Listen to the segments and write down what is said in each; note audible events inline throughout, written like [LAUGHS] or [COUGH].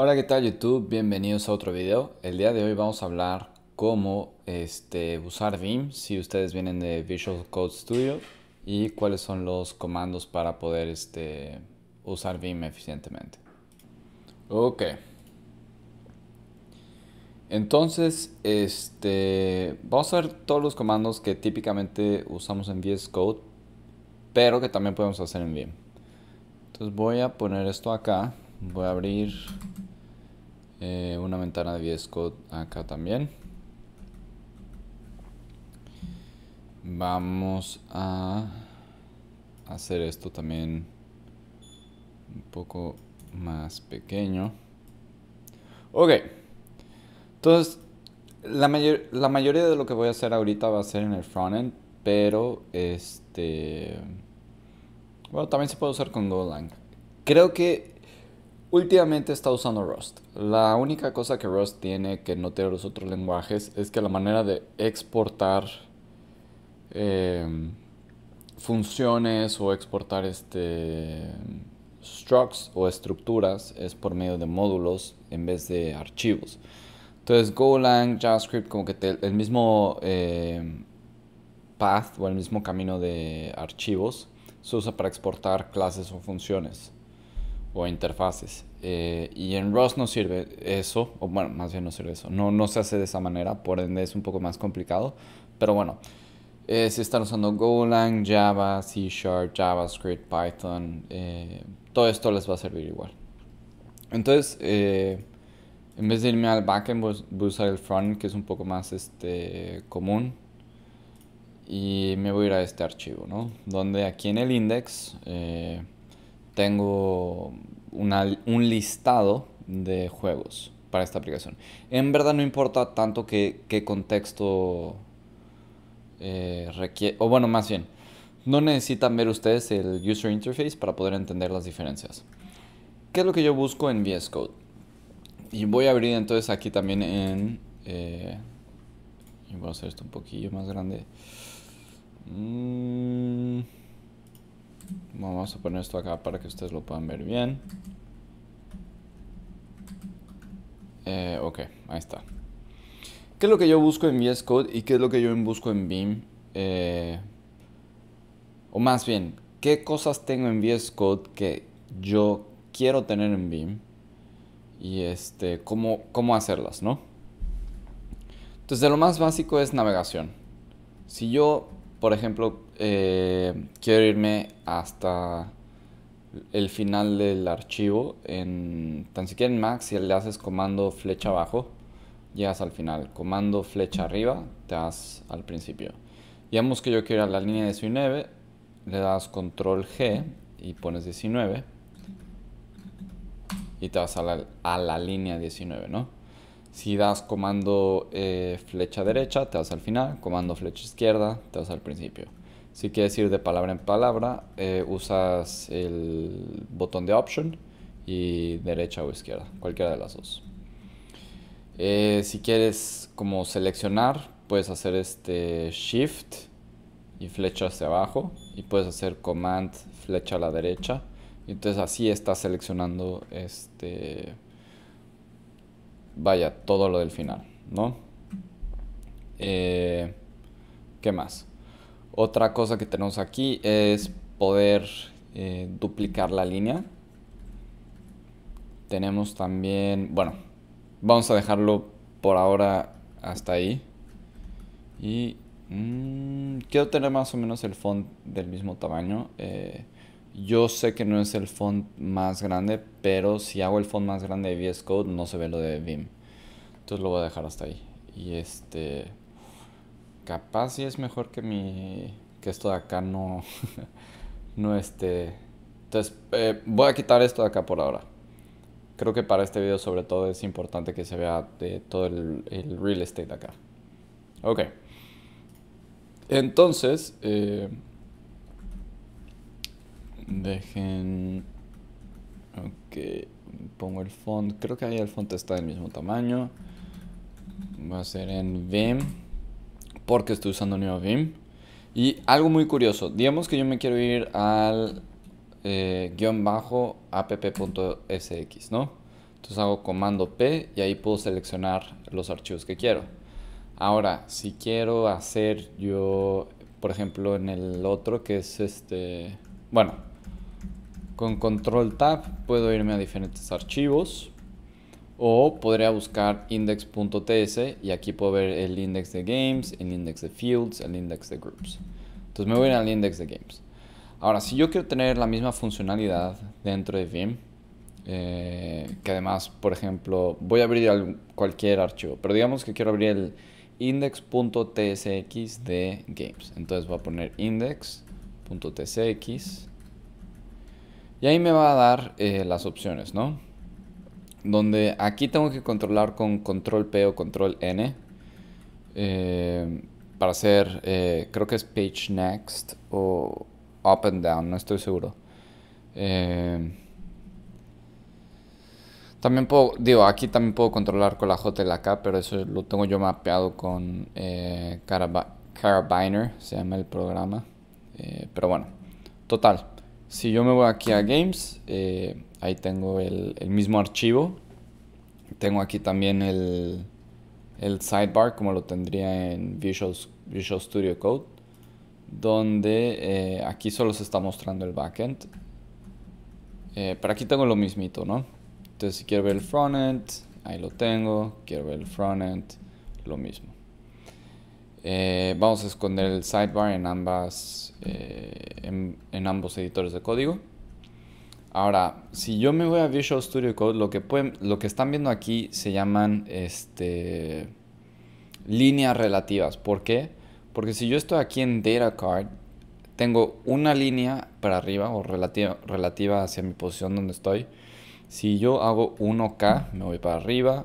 Hola, ¿qué tal YouTube? Bienvenidos a otro video. El día de hoy vamos a hablar cómo este, usar Vim si ustedes vienen de Visual Code Studio y cuáles son los comandos para poder este, usar Vim eficientemente. Ok. Entonces, este, vamos a ver todos los comandos que típicamente usamos en VS Code, pero que también podemos hacer en Vim. Entonces voy a poner esto acá voy a abrir eh, una ventana de VS Code acá también vamos a hacer esto también un poco más pequeño ok entonces la, la mayoría de lo que voy a hacer ahorita va a ser en el frontend pero este bueno también se puede usar con Golang creo que Últimamente está usando Rust. La única cosa que Rust tiene que no tiene los otros lenguajes es que la manera de exportar em, funciones o exportar este structs o estructuras es por medio de módulos en vez de archivos. Entonces Golang, JavaScript, como que el mismo em, path o el mismo camino de archivos se usa para exportar clases o funciones interfaces. Eh, y en Rust no sirve eso, o bueno, más bien no sirve eso. No, no se hace de esa manera, por ende es un poco más complicado. Pero bueno, eh, si están usando Golang, Java, C Sharp, JavaScript, Python. Eh, todo esto les va a servir igual. Entonces, en vez de irme al backend, voy a usar el front, que es un poco más este, común. Y me voy a ir a este archivo, ¿no? Donde aquí en el index tengo un listado de juegos para esta aplicación. En verdad no importa tanto qué, qué contexto eh, requiere, o bueno, más bien, no necesitan ver ustedes el user interface para poder entender las diferencias. ¿Qué es lo que yo busco en VS Code? Y voy a abrir entonces aquí también en... Eh, y voy a hacer esto un poquillo más grande. Mm. Vamos a poner esto acá para que ustedes lo puedan ver bien. Eh, ok, ahí está. ¿Qué es lo que yo busco en VS Code y qué es lo que yo busco en BIM? Eh, o más bien, ¿qué cosas tengo en VS Code que yo quiero tener en BIM? Y este, cómo, cómo hacerlas, ¿no? Entonces, lo más básico es navegación. Si yo por ejemplo, eh, quiero irme hasta el final del archivo, en, tan siquiera en Max, si le haces comando flecha abajo, llegas al final. Comando flecha arriba, te vas al principio. Digamos que yo quiero ir a la línea 19, le das control G y pones 19 y te vas a la, a la línea 19, ¿no? Si das comando eh, flecha derecha, te vas al final, comando flecha izquierda, te vas al principio. Si quieres ir de palabra en palabra, eh, usas el botón de option y derecha o izquierda, cualquiera de las dos. Eh, si quieres como seleccionar, puedes hacer este shift y flecha hacia abajo y puedes hacer command flecha a la derecha. Entonces así estás seleccionando este vaya, todo lo del final, ¿no? Eh, ¿Qué más? Otra cosa que tenemos aquí es poder eh, duplicar la línea. Tenemos también, bueno, vamos a dejarlo por ahora hasta ahí. Y mm, quiero tener más o menos el font del mismo tamaño. Eh, yo sé que no es el font más grande, pero si hago el font más grande de VS Code no se ve lo de Vim. Entonces lo voy a dejar hasta ahí. Y este. Capaz si es mejor que mi. que esto de acá no. [LAUGHS] no esté. Entonces eh, voy a quitar esto de acá por ahora. Creo que para este video sobre todo es importante que se vea de todo el, real estate acá. Ok. Entonces. Eh, dejen. Ok. Pongo el font. Creo que ahí el font está del mismo tamaño va a ser en Vim, porque estoy usando nuevo Vim. Y algo muy curioso, digamos que yo me quiero ir al eh, guión bajo app.sx, ¿no? Entonces hago comando P y ahí puedo seleccionar los archivos que quiero. Ahora, si quiero hacer yo, por ejemplo, en el otro que es este, bueno, con control tab puedo irme a diferentes archivos o podría buscar index.ts y aquí puedo ver el index de games, el index de fields, el index de groups. Entonces me voy al index de games. Ahora, si yo quiero tener la misma funcionalidad dentro de Vim, eh, que además, por ejemplo, voy a abrir cualquier archivo, pero digamos que quiero abrir el index.tsx de games. Entonces voy a poner index.tsx y ahí me va a dar eh, las opciones, ¿no? donde aquí tengo que controlar con control P o control N eh, para hacer, eh, creo que es page next o up and down, no estoy seguro. Eh, también puedo, digo, aquí también puedo controlar con la J y la K, pero eso lo tengo yo mapeado con Carabiner, se llama el programa. pero bueno, total. Si yo me voy aquí a Games, eh, ahí tengo el, mismo archivo. Tengo aquí también el, sidebar como lo tendría en Visual, Visual Studio Code, donde eh, aquí solo se está mostrando el backend. Eh, pero aquí tengo lo mismito, ¿no? Entonces si quiero ver el frontend, ahí lo tengo. Quiero ver el frontend, lo mismo. Eh, vamos a esconder el sidebar en, ambas, eh, en, ambos editores de código. Ahora, si yo me voy a Visual Studio Code, lo que, pueden, lo que están viendo aquí se llaman este, líneas relativas. ¿Por qué? Porque si yo estoy aquí en Data Card, tengo una línea para arriba o relativa, relativa hacia mi posición donde estoy. Si yo hago 1K, me voy para arriba.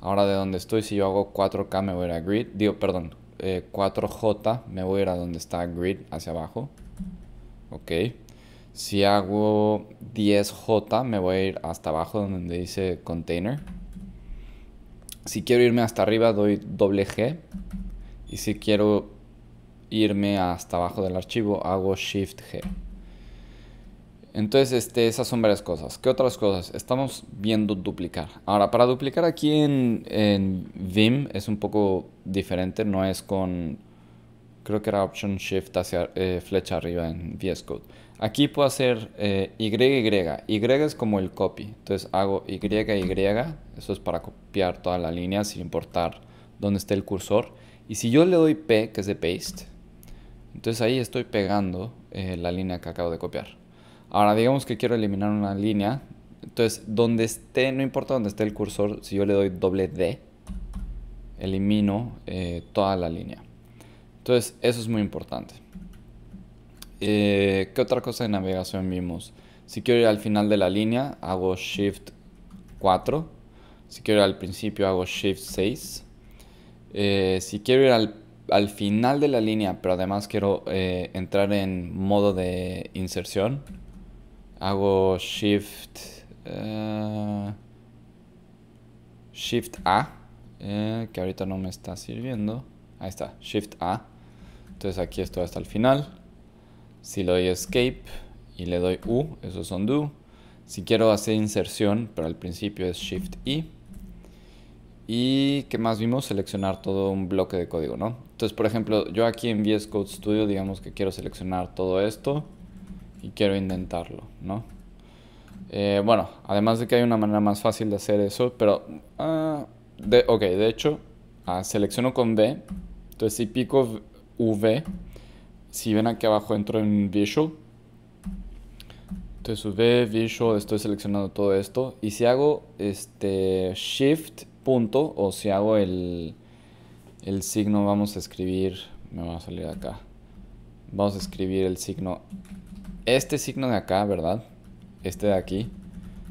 Ahora de donde estoy, si yo hago 4K, me voy a grid. Digo, perdón, 4J, eh, me voy a ir a donde está grid, hacia abajo. Ok. Si hago 10J, me voy a ir hasta abajo donde dice container. Si quiero irme hasta arriba, doy doble G. Y si quiero irme hasta abajo del archivo, hago Shift G. Entonces, este, esas son varias cosas. ¿Qué otras cosas? Estamos viendo duplicar. Ahora, para duplicar aquí en, en Vim es un poco diferente, no es con... Creo que era Option Shift hacia eh, flecha arriba en VS Code. Aquí puedo hacer eh, y YY. Y es como el copy. Entonces hago y Eso es para copiar toda la línea sin importar dónde esté el cursor. Y si yo le doy P, que es de paste, entonces ahí estoy pegando eh, la línea que acabo de copiar. Ahora digamos que quiero eliminar una línea. Entonces, donde esté, no importa dónde esté el cursor, si yo le doy doble D, elimino eh, toda la línea. Entonces, eso es muy importante. Eh, ¿Qué otra cosa de navegación vimos? Si quiero ir al final de la línea, hago Shift 4. Si quiero ir al principio, hago Shift 6. Eh, si quiero ir al, al, final de la línea, pero además quiero entrar en modo de inserción, hago shift eh, shift a eh, que ahorita no me está sirviendo ahí está shift a entonces aquí estoy hasta el final si le doy escape y le doy u eso es undo si quiero hacer inserción pero al principio es shift i y qué más vimos seleccionar todo un bloque de código no entonces por ejemplo yo aquí en VS Code Studio digamos que quiero seleccionar todo esto y quiero intentarlo, ¿no? Eh, bueno, además de que hay una manera más fácil de hacer eso, pero... Ah, de, ok, de hecho, ah, selecciono con V. Entonces si pico V, si ven aquí abajo entro en Visual. Entonces V, Visual, estoy seleccionando todo esto. Y si hago este Shift punto o si hago el, el signo, vamos a escribir, me va a salir acá vamos a escribir el signo, este signo de acá, ¿verdad? Este de aquí.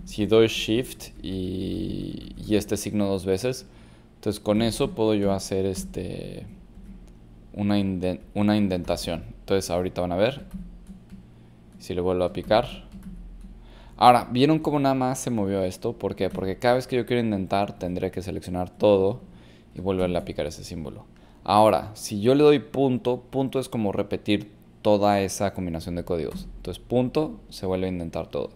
Si doy shift y, este signo dos veces, entonces con eso puedo yo hacer este una, una indentación. Entonces ahorita van a ver si le vuelvo a picar. Ahora, ¿vieron cómo nada más se movió esto? ¿Por qué? Porque cada vez que yo quiero indentar tendré que seleccionar todo y volverle a picar ese símbolo. Ahora, si yo le doy punto, punto es como repetir toda esa combinación de códigos. Entonces, punto se vuelve a intentar todo.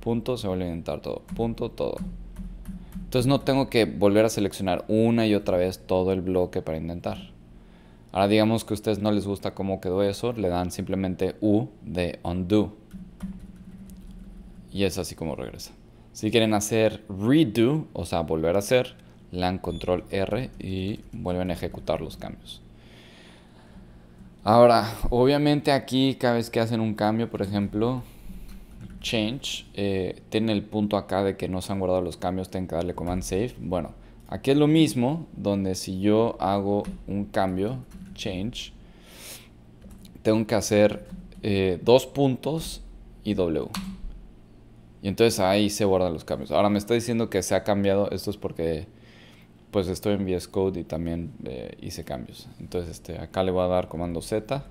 Punto se vuelve a intentar todo. Punto todo. Entonces no tengo que volver a seleccionar una y otra vez todo el bloque para intentar. Ahora digamos que a ustedes no les gusta cómo quedó eso, le dan simplemente U de undo. Y es así como regresa. Si quieren hacer redo, o sea, volver a hacer, LAN control R y vuelven a ejecutar los cambios. Ahora, obviamente aquí cada vez que hacen un cambio, por ejemplo, change, eh, el punto acá de que no se han guardado los cambios, tienen que darle command save. Bueno, aquí es lo mismo, donde si yo hago un cambio, change, tengo que hacer eh, dos puntos y W. Y entonces ahí se guardan los cambios. Ahora me está diciendo que se ha cambiado, esto es porque pues estoy en VS Code y también eh, hice cambios. Entonces este, acá le voy a dar comando Z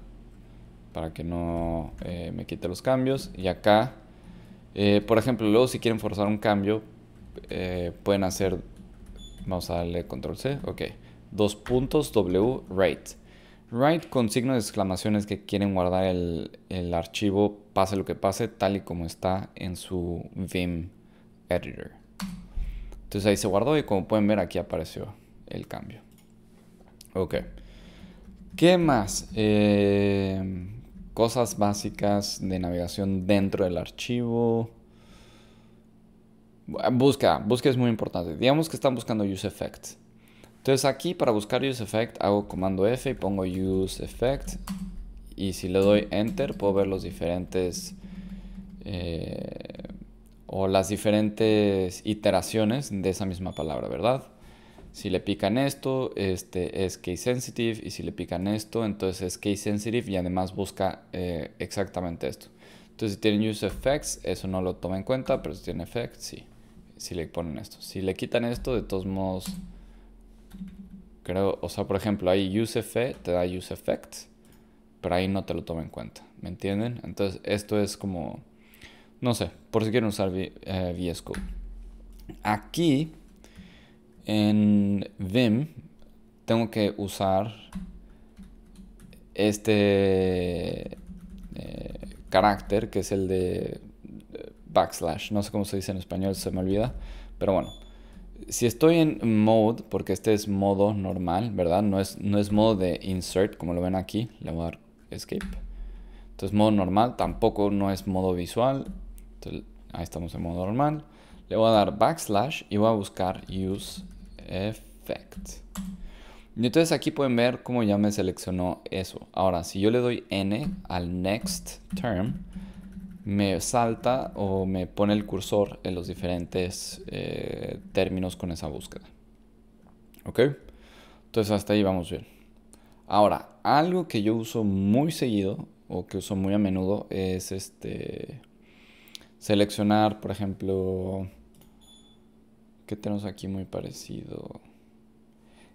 para que no eh, me quite los cambios. Y acá, eh, por ejemplo, luego si quieren forzar un cambio, pueden hacer, vamos a darle control C, ok, dos puntos W write. Write con signo de exclamaciones que quieren guardar el, el archivo, pase lo que pase, tal y como está en su Vim editor. Entonces ahí se guardó y como pueden ver aquí apareció el cambio. Ok. ¿Qué más? Eh, cosas básicas de navegación dentro del archivo. Busca, busca es muy importante. Digamos que están buscando use effect. Entonces aquí para buscar effect hago comando F y pongo use effect Y si le doy enter puedo ver los diferentes eh, o las diferentes iteraciones de esa misma palabra, ¿verdad? Si le pican esto, este es case sensitive y si le pican esto, entonces es case sensitive y además busca eh, exactamente esto. Entonces si tienen use effects, eso no lo toma en cuenta, pero si tiene effects, sí. Si le ponen esto. Si le quitan esto, de todos modos, creo, o sea, por ejemplo, ahí use effect te da use effects, pero ahí no te lo toma en cuenta, ¿me entienden? Entonces esto es como no sé, por si quieren usar eh, Aquí en Vim tengo que usar este eh, carácter que es el de eh, backslash. No sé cómo se dice en español, se me olvida. Pero bueno, si estoy en mode, porque este es modo normal, ¿verdad? No es, no es modo de insert, como lo ven aquí. Le voy a dar escape. Entonces, modo normal tampoco no es modo visual. Entonces, ahí estamos en modo normal. Le voy a dar backslash y voy a buscar use effect. Y entonces aquí pueden ver cómo ya me seleccionó eso. Ahora, si yo le doy n al next term, me salta o me pone el cursor en los diferentes eh, términos con esa búsqueda. ¿Ok? Entonces hasta ahí vamos bien. Ahora, algo que yo uso muy seguido o que uso muy a menudo es este seleccionar, por ejemplo, ¿qué tenemos aquí muy parecido?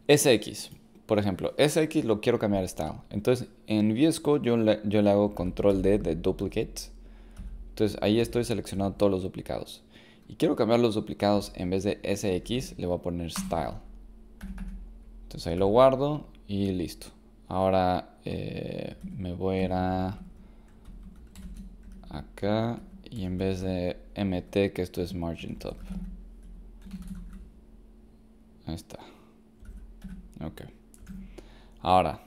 SX, por ejemplo, SX lo quiero cambiar a style. Entonces, en VS yo le, yo le hago control D de duplicate. Entonces, ahí estoy seleccionando todos los duplicados. Y quiero cambiar los duplicados, en vez de SX le voy a poner style. Entonces ahí lo guardo y listo. Ahora eh, me voy a ir a acá y en vez de MT, que esto es margin top. Ahí está. Ok. Ahora,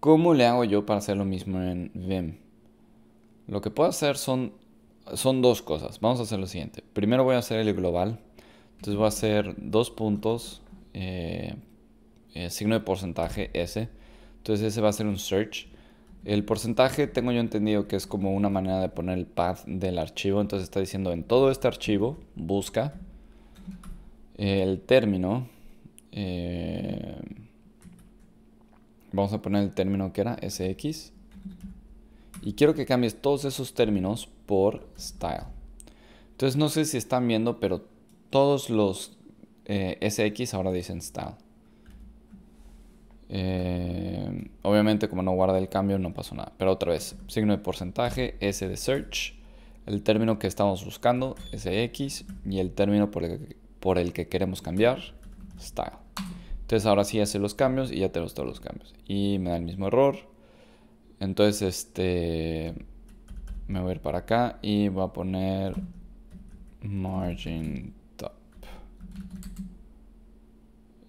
¿cómo le hago yo para hacer lo mismo en Vim? Lo que puedo hacer son, son dos cosas. Vamos a hacer lo siguiente. Primero voy a hacer el global. Entonces voy a hacer dos puntos, eh, eh, signo de porcentaje S. Entonces ese va a ser un search. El porcentaje tengo yo entendido que es como una manera de poner el path del archivo. Entonces está diciendo en todo este archivo busca el término. Eh, vamos a poner el término que era SX. Y quiero que cambies todos esos términos por style. Entonces no sé si están viendo, pero todos los eh, SX ahora dicen style. Eh, obviamente, como no guarda el cambio, no pasó nada. Pero otra vez, signo de porcentaje, S de search, el término que estamos buscando, SX, y el término por el, que, por el que queremos cambiar, style. Entonces ahora sí hace los cambios y ya tenemos todos los cambios. Y me da el mismo error. Entonces, este. Me voy a ir para acá y voy a poner margin top.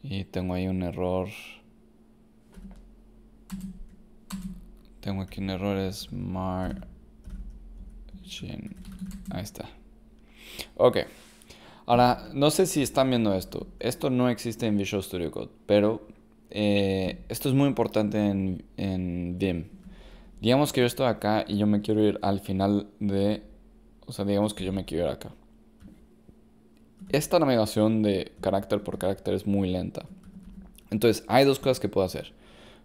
Y tengo ahí un error. Tengo aquí en errores es margin. Ahí está. Ok. Ahora, no sé si están viendo esto. Esto no existe en Visual Studio Code, pero eh, esto es muy importante en, en Vim. Digamos que yo estoy acá y yo me quiero ir al final de... O sea, digamos que yo me quiero ir acá. Esta navegación de carácter por carácter es muy lenta. Entonces, hay dos cosas que puedo hacer.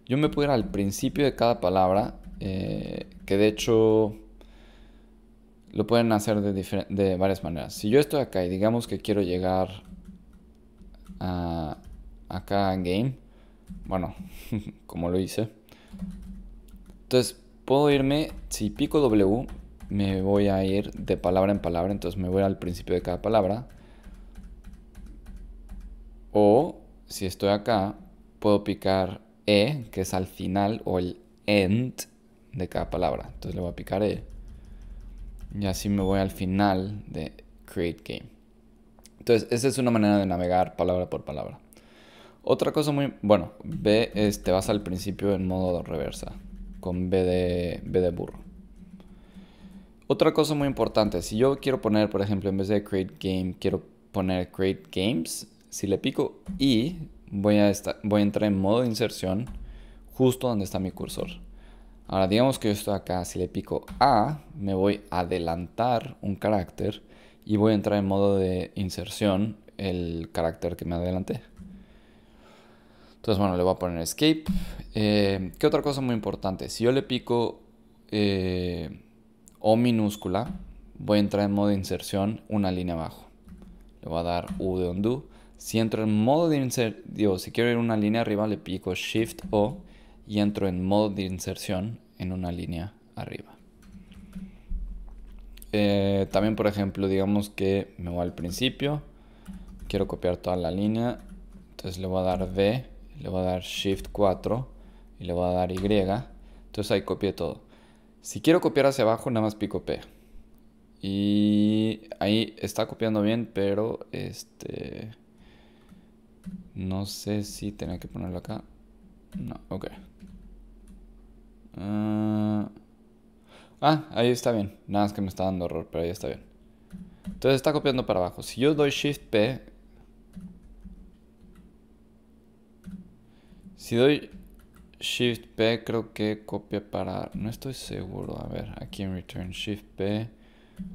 Yo me puedo ir al principio de cada palabra, eh, que de hecho lo pueden hacer de, varias maneras. Si yo estoy acá y digamos que quiero llegar a acá en game, bueno, [LAUGHS] como lo hice, entonces puedo irme, si pico W, me voy a ir de palabra en palabra, entonces me voy al principio de cada palabra. O si estoy acá, puedo picar e, que es al final, o el end de cada palabra. Entonces le voy a picar E. Y así me voy al final de Create Game. Entonces, esa es una manera de navegar palabra por palabra. Otra cosa muy... Bueno, B es, te vas al principio en modo reversa, con B de, B de burro. Otra cosa muy importante, si yo quiero poner, por ejemplo, en vez de Create Game, quiero poner Create Games, si le pico I, voy a, voy a entrar en modo de inserción justo donde está mi cursor. Ahora digamos que yo estoy acá, si le pico A, me voy a adelantar un carácter y voy a entrar en modo de inserción el carácter que me adelanté. Entonces bueno, le voy a poner escape. Eh, ¿Qué otra cosa muy importante? Si yo le pico eh, O minúscula, voy a entrar en modo de inserción una línea abajo. Le voy a dar U de undo si entro en modo de inserción, si quiero ir a una línea arriba, le pico Shift O y entro en modo de inserción en una línea arriba. Eh, también, por ejemplo, digamos que me voy al principio, quiero copiar toda la línea, entonces le voy a dar V, le voy a dar Shift 4 y le voy a dar Y, entonces ahí copié todo. Si quiero copiar hacia abajo, nada más pico P. Y ahí está copiando bien, pero este no sé si tenía que ponerlo acá. No, ok. Ah, ah ahí está bien. Nada más que me está dando error, pero ahí está bien. Entonces está copiando para abajo. Si yo doy Shift P... Si doy Shift P, creo que copia para... No estoy seguro. A ver, aquí en Return Shift P.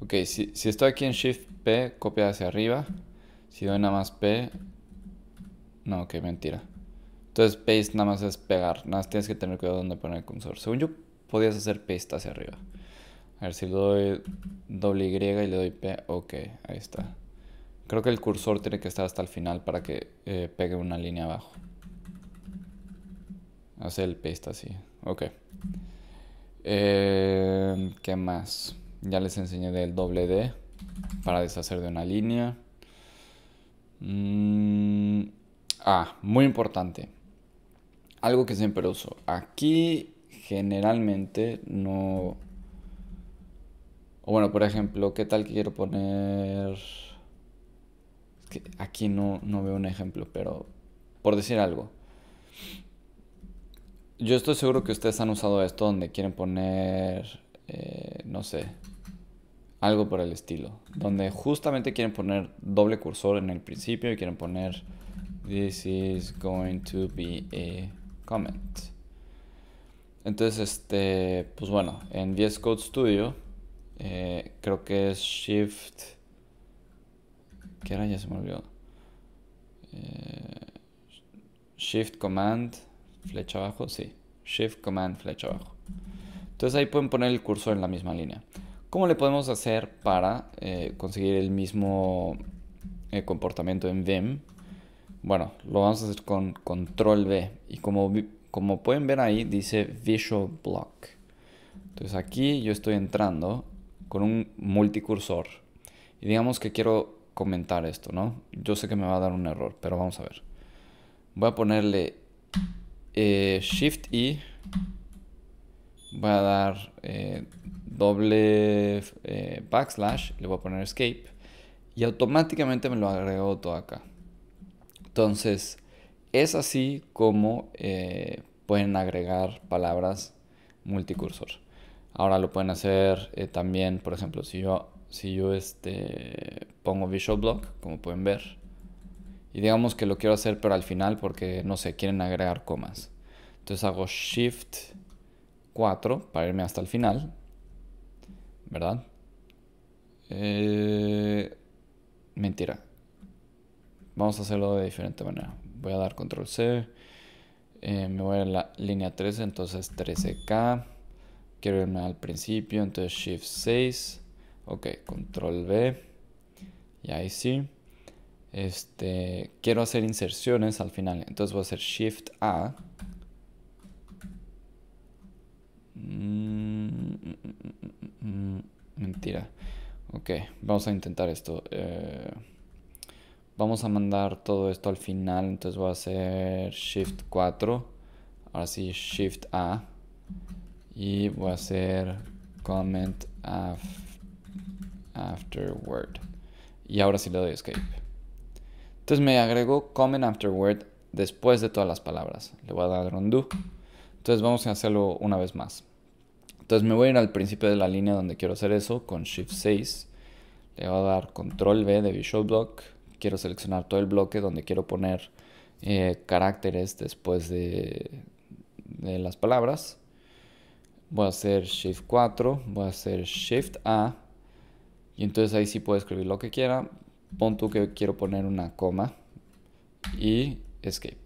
Ok, si, si estoy aquí en Shift P, copia hacia arriba. Si doy nada más P, no, ok, mentira. Entonces paste nada más es pegar. Nada más tienes que tener cuidado dónde poner el cursor. Según yo, podías hacer paste hacia arriba. A ver si le doy doble Y y le doy P. Ok, ahí está. Creo que el cursor tiene que estar hasta el final para que eh, pegue una línea abajo. Hacer el paste así. Ok. Em, ¿Qué más? Ya les enseñé del doble D para deshacer de una línea. Mmm... Ah, muy importante. Algo que siempre uso. Aquí generalmente no... bueno, por ejemplo, ¿qué tal que quiero poner...? aquí no, veo un ejemplo, pero por decir algo. Yo estoy seguro que ustedes han usado esto donde quieren poner, eh, no sé, algo por el estilo. Donde justamente quieren poner doble cursor en el principio y quieren poner this is going to be a comment. Entonces, este, pues bueno, en VS Code Studio, eh, creo que es Shift. ¿Qué era? Ya se me olvidó. Eh, shift Command, flecha abajo, sí. Shift Command, flecha abajo. Entonces ahí pueden poner el cursor en la misma línea. ¿Cómo le podemos hacer para eh, conseguir el mismo comportamiento en Vim? E bueno, lo vamos a hacer con control V. Y como, como pueden ver ahí, dice Visual Block. Entonces aquí yo estoy entrando con un multicursor. Y digamos que quiero comentar esto, ¿no? Yo sé que me va a dar un error, pero vamos a ver. Voy a ponerle eh, Shift y Voy a dar eh, doble eh, backslash. Le voy a poner escape. Y automáticamente me lo agregó todo acá. Entonces, es así como eh, pueden agregar palabras multicursor. Ahora lo pueden hacer eh, también, por ejemplo, si yo, si yo este, pongo Visual Block, como pueden ver, y digamos que lo quiero hacer pero al final porque, no sé, quieren agregar comas. Entonces hago Shift 4 para irme hasta el final, ¿verdad? Eh, mentira, vamos a hacerlo de diferente manera. Voy a dar control C, me voy a la línea 13, entonces 13K. Quiero irme al principio, entonces Shift 6. Ok, control B. Y ahí sí. Este, quiero hacer inserciones al final, entonces voy a hacer Shift A. mentira. Ok, vamos a intentar esto. Vamos a mandar todo esto al final, entonces voy a hacer Shift 4, ahora sí Shift A y voy a hacer Comment after word Y ahora sí le doy Escape. Entonces me agrego Comment after word después de todas las palabras. Le voy a dar undo. Entonces vamos a hacerlo una vez más. Entonces me voy a ir al principio de la línea donde quiero hacer eso con Shift 6. Le voy a dar Control V de Visual Block quiero seleccionar todo el bloque donde quiero poner eh, caracteres después de, las palabras. Voy a hacer Shift 4, voy a hacer Shift A y entonces ahí sí puedo escribir lo que quiera. punto que quiero poner una coma y escape.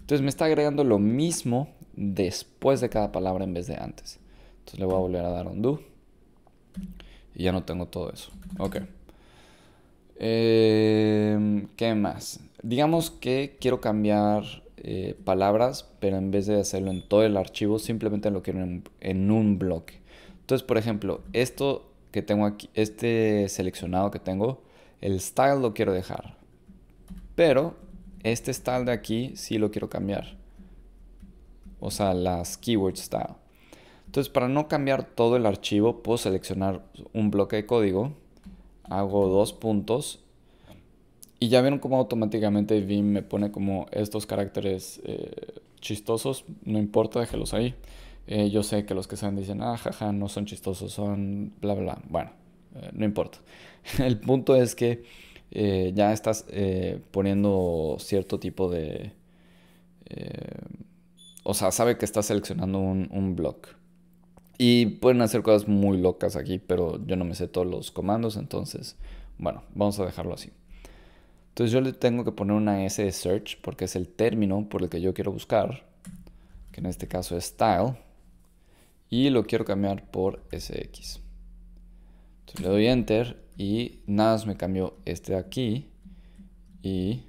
Entonces me está agregando lo mismo después de cada palabra en vez de antes. Entonces le voy a volver a dar undo y ya no tengo todo eso. Ok. Em, ¿Qué más? Digamos que quiero cambiar eh, palabras, pero en vez de hacerlo en todo el archivo, simplemente lo quiero en, en, un bloque. Entonces, por ejemplo, esto que tengo aquí, este seleccionado que tengo, el style lo quiero dejar. Pero este style de aquí sí lo quiero cambiar. O sea, las keyword style. Entonces, para no cambiar todo el archivo, puedo seleccionar un bloque de código hago dos puntos y ya vieron cómo automáticamente Vim me pone como estos caracteres eh, chistosos, no importa, déjelos ahí. Eh, yo sé que los que saben dicen, ah, jaja, no son chistosos, son bla, bla. Bueno, eh, no importa. [LAUGHS] El punto es que ya estás poniendo cierto tipo de... o sea, sabe que estás seleccionando un, un block. Y pueden hacer cosas muy locas aquí, pero yo no me sé todos los comandos, entonces, bueno, vamos a dejarlo así. Entonces yo le tengo que poner una S de search porque es el término por el que yo quiero buscar, que en este caso es style, y lo quiero cambiar por SX. Entonces le doy enter y nada más me cambió este de aquí y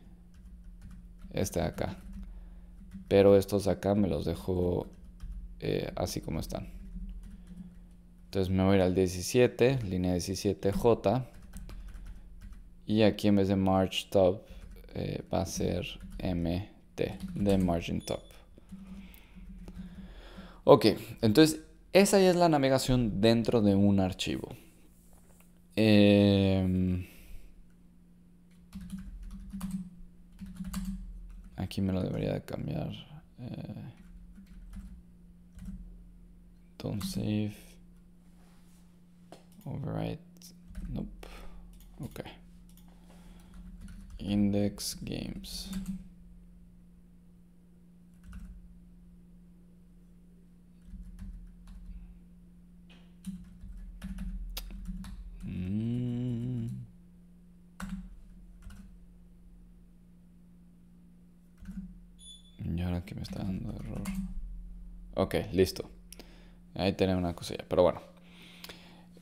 este de acá. Pero estos de acá me los dejo eh, así como están. Entonces me voy al 17, línea 17J. Y aquí en vez de March Top eh, va a ser MT de Margin Top. Ok, entonces esa ya es la navegación dentro de un archivo. Em, aquí me lo debería de cambiar. don't eh. save override nope okay index games mm. Y ahora que me está dando error. Ok, listo. Ahí tenemos una cosilla. Pero bueno,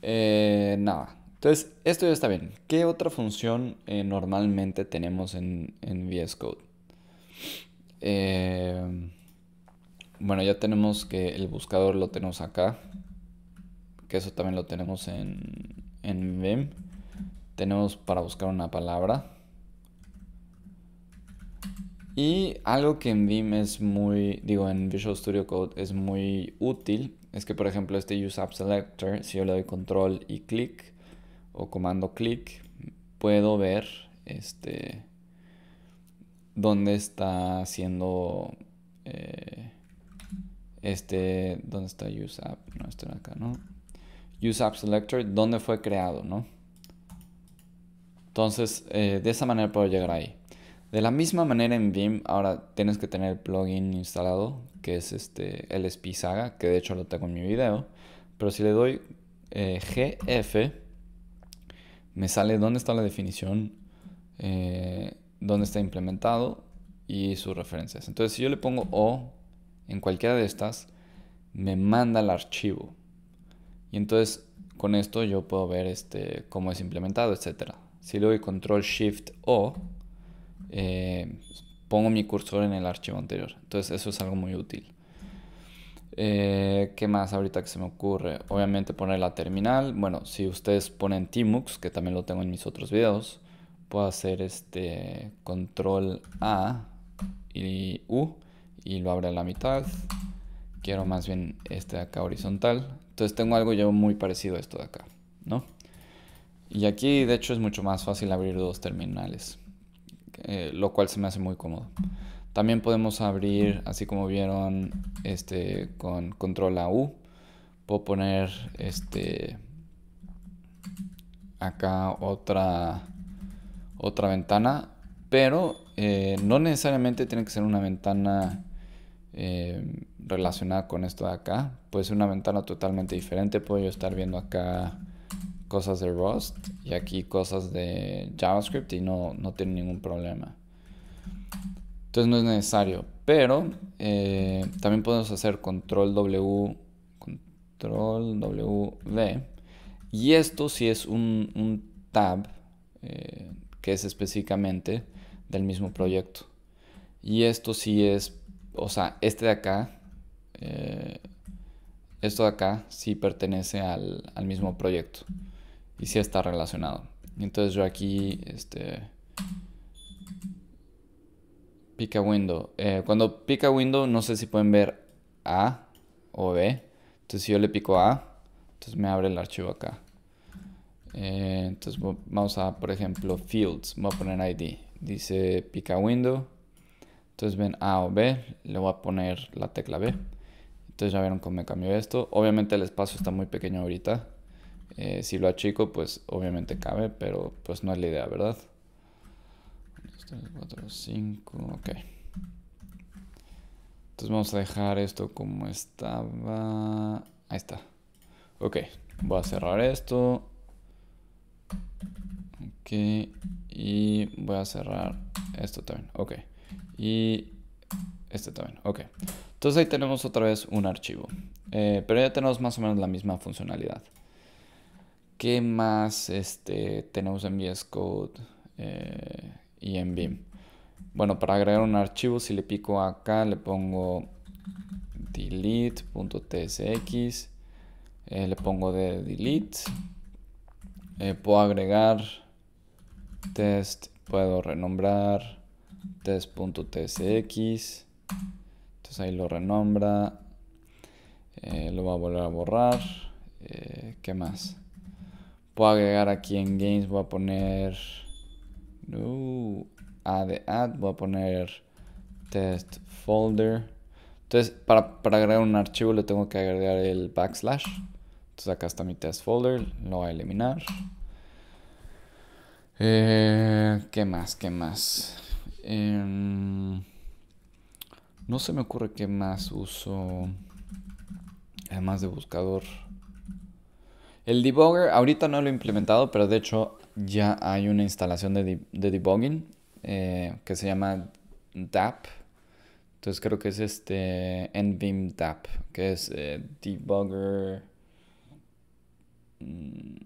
eh, nada. Entonces, esto ya está bien. ¿Qué otra función eh, normalmente tenemos en, en VS Code? Eh, bueno, ya tenemos que el buscador lo tenemos acá. Que eso también lo tenemos en, en Vim. Tenemos para buscar una palabra. Y algo que en Vim es muy, digo, en Visual Studio Code es muy útil, es que por ejemplo este use app selector, si yo le doy control y clic o comando clic, puedo ver este dónde está haciendo eh, este, dónde está use app, no está acá, ¿no? Use app selector, dónde fue creado, ¿no? Entonces, eh, de esa manera puedo llegar ahí. De la misma manera en Vim, ahora tienes que tener el plugin instalado, que es este LSP Saga, que de hecho lo tengo en mi video. Pero si le doy eh, GF, me sale dónde está la definición, eh, dónde está implementado y sus referencias. Entonces, si yo le pongo O en cualquiera de estas, me manda el archivo. Y entonces, con esto yo puedo ver este, cómo es implementado, etc. Si le doy Control Shift O, eh, pongo mi cursor en el archivo anterior. Entonces eso es algo muy útil. Eh, ¿Qué más ahorita que se me ocurre? Obviamente poner la terminal. Bueno, si ustedes ponen Tmux, que también lo tengo en mis otros videos, puedo hacer este control A y U y lo abre a la mitad. Quiero más bien este de acá horizontal. Entonces tengo algo ya muy parecido a esto de acá, ¿no? Y aquí de hecho es mucho más fácil abrir dos terminales. Eh, lo cual se me hace muy cómodo. También podemos abrir, así como vieron, este, con control a U. Puedo poner este, acá otra, otra ventana, pero eh, no necesariamente tiene que ser una ventana eh, relacionada con esto de acá. Puede ser una ventana totalmente diferente. Puedo yo estar viendo acá cosas de Rust y aquí cosas de JavaScript y no, no tiene ningún problema. Entonces no es necesario, pero eh, también podemos hacer control W, control W V Y esto sí es un, tab eh, que es específicamente del mismo proyecto. Y esto sí es, o sea, este de acá, eh, esto de acá sí pertenece al, al mismo proyecto y sí está relacionado. Entonces yo aquí, este, pica window. Eh, cuando pica window, no sé si pueden ver A o B. Entonces si yo le pico A, entonces me abre el archivo acá. Eh, entonces vamos a, por ejemplo, fields, voy a poner ID. Dice pica window. Entonces ven A o B, le voy a poner la tecla B. Entonces ya vieron cómo me cambió esto. Obviamente el espacio está muy pequeño ahorita. Eh, si lo achico, pues obviamente cabe, pero pues no es la idea, ¿verdad? 2, 3, 4, 5, ok. Entonces vamos a dejar esto como estaba. Ahí está. Ok, voy a cerrar esto. Ok, y voy a cerrar esto también. Ok, y este también. Ok, entonces ahí tenemos otra vez un archivo. Eh, pero ya tenemos más o menos la misma funcionalidad. ¿Qué más este, tenemos en VS Code eh, y en BIM? Bueno, para agregar un archivo, si le pico acá, le pongo delete.tsx, eh, le pongo de delete, eh, puedo agregar test, puedo renombrar test.tsx, entonces ahí lo renombra, lo va a volver a borrar, ¿qué más? Puedo agregar aquí en games, voy a poner... Uh, add voy a poner test folder. Entonces, para, agregar un archivo le tengo que agregar el backslash. Entonces acá está mi test folder, lo voy a eliminar. Eh, ¿Qué más? ¿Qué más? Em, no se me ocurre qué más uso, además de buscador. El debugger, ahorita no lo he implementado, pero de hecho ya hay una instalación de, debugging eh, que se llama DAP. Entonces creo que es este NVIM DAP, que es eh, debugger... Mm,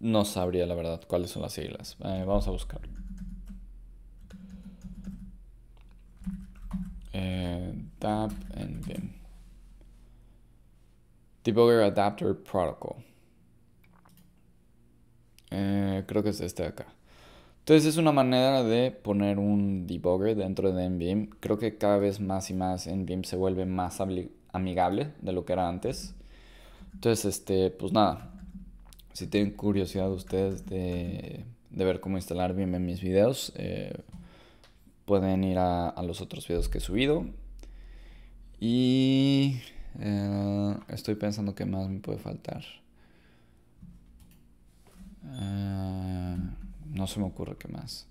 no sabría la verdad cuáles son las siglas. Eh, vamos a buscar. DAP NVIM. Debugger Adapter Protocol. Eh, creo que es este de acá. Entonces es una manera de poner un debugger dentro de Nvim. Creo que cada vez más y más Nvim se vuelve más amigable de lo que era antes. Entonces, este, pues nada. Si tienen curiosidad ustedes de, de ver cómo instalar VIM en mis videos, eh, pueden ir a, a los otros videos que he subido. Y eh, estoy pensando que más me puede faltar. Eh, no se me ocurre qué más.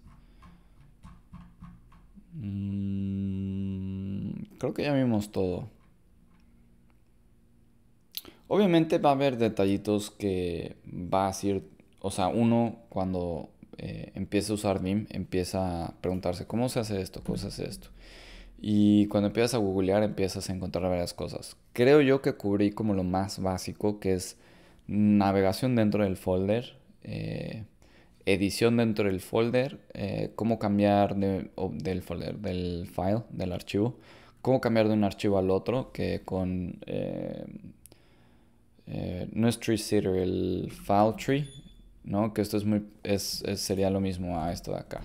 Mm, creo que ya vimos todo. Obviamente va a haber detallitos que va a decir, o sea, uno cuando eh, empieza a usar Vim empieza a preguntarse cómo se hace esto, cómo se hace esto. Y cuando empiezas a googlear empiezas a encontrar varias cosas. Creo yo que cubrí como lo más básico, que es navegación dentro del folder, eh, edición dentro del folder, eh, cómo cambiar del folder, del file, del archivo, cómo cambiar de un archivo al otro, que con eh, eh no es tree el file tree, ¿no? que esto es muy, sería lo mismo a esto de acá,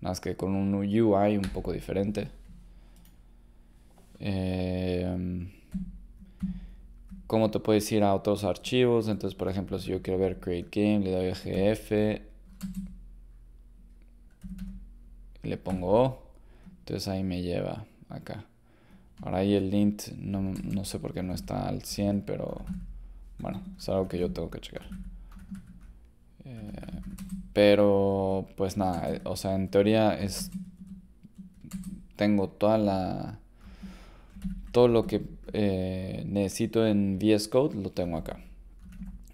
más que con un UI un poco diferente eh, cómo te puedes ir a otros archivos. Entonces, por ejemplo, si yo quiero ver Create Game, le doy a GF, le pongo O, entonces ahí me lleva acá. Ahora ahí el lint, no, sé por qué no está al 100, pero bueno, es algo que yo tengo que checar. Em, pero pues nada, eh, o sea, en teoría es tengo toda la todo lo que eh, necesito en VS Code lo tengo acá.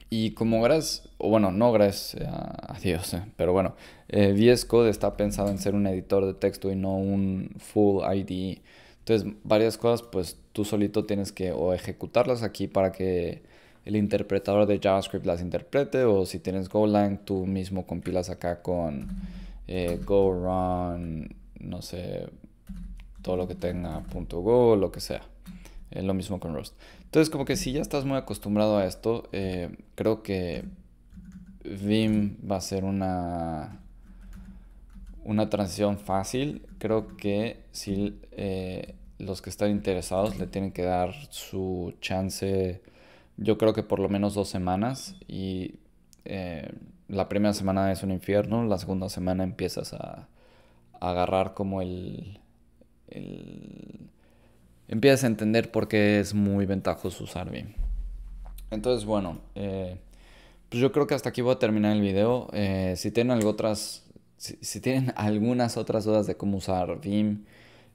Y como gracias, o bueno, no gracias eh, [LAUGHS] a, Dios, eh, pero bueno, VS Code está pensado en ser un editor de texto y no un full IDE. Entonces, varias cosas, pues tú solito tienes que o ejecutarlas aquí para que el interpretador de JavaScript las interprete, o si tienes Golang, tú mismo compilas acá con eh, Go no sé, todo lo que tenga .go, lo que sea. Es lo mismo con Rust. Entonces, como que si ya estás muy acostumbrado a esto, eh, creo que Vim va a ser una, una transición fácil. Creo que si eh, los que están interesados le tienen que dar su chance, yo creo que por lo menos dos semanas. Y eh, la primera semana es un infierno, la segunda semana empiezas a agarrar como el el... empiezas a entender por qué es muy ventajoso usar Vim Entonces, bueno, eh, pues yo creo que hasta aquí voy a terminar el video. Eh, si, tienen otras, si, tienen [LAUGHS] algunas otras dudas de cómo usar Vim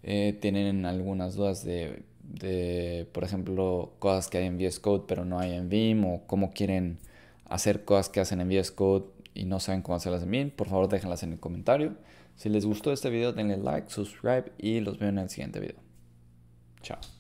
eh, tienen algunas dudas de, por ejemplo, cosas que hay en VS Code pero no hay en Vim o cómo quieren hacer cosas que hacen en VS Code y no saben cómo hacerlas en Vim por favor déjenlas en el comentario. Si les gustó este video, denle like, subscribe y los veo en el siguiente video. Chao.